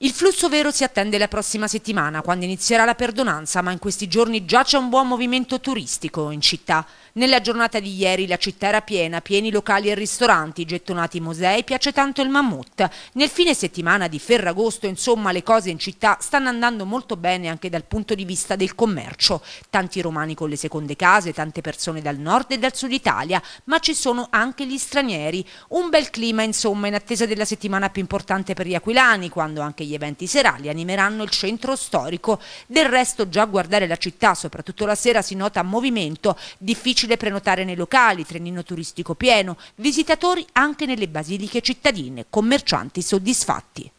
Il flusso vero si attende la prossima settimana, quando inizierà la perdonanza, ma in questi giorni già c'è un buon movimento turistico in città. Nella giornata di ieri la città era piena, pieni locali e ristoranti, gettonati musei, piace tanto il mammut. Nel fine settimana di Ferragosto, insomma, le cose in città stanno andando molto bene anche dal punto di vista del commercio. Tanti romani con le seconde case, tante persone dal nord e dal sud Italia, ma ci sono anche gli stranieri. Un bel clima, insomma, in attesa della settimana più importante per gli aquilani, quando anche gli eventi serali animeranno il centro storico. Del resto già a guardare la città, soprattutto la sera, si nota movimento, difficile prenotare nei locali, trenino turistico pieno, visitatori anche nelle basiliche cittadine, commercianti soddisfatti.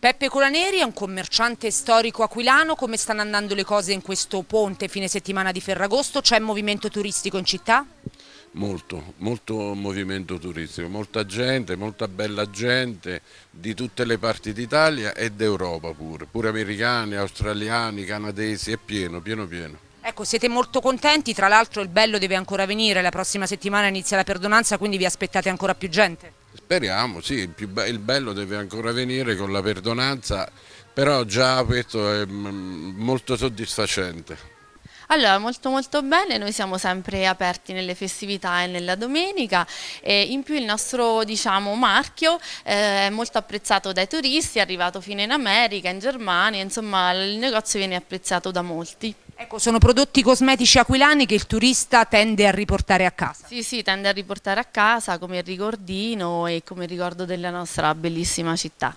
Peppe Colaneri è un commerciante storico aquilano, come stanno andando le cose in questo ponte fine settimana di Ferragosto? C'è movimento turistico in città? molto, molto movimento turistico, molta gente, molta bella gente di tutte le parti d'Italia e d'Europa pure, pure americani, australiani, canadesi, è pieno, pieno, pieno. Ecco, siete molto contenti, tra l'altro il bello deve ancora venire, la prossima settimana inizia la perdonanza, quindi vi aspettate ancora più gente? Speriamo, sì, il, be il bello deve ancora venire con la perdonanza, però già questo è mm, molto soddisfacente. Allora, molto molto bene, noi siamo sempre aperti nelle festività e nella domenica e in più il nostro diciamo, marchio eh, è molto apprezzato dai turisti, è arrivato fino in America, in Germania, insomma il negozio viene apprezzato da molti. Ecco, sono prodotti cosmetici aquilani che il turista tende a riportare a casa. Sì, sì, tende a riportare a casa come il ricordino e come il ricordo della nostra bellissima città.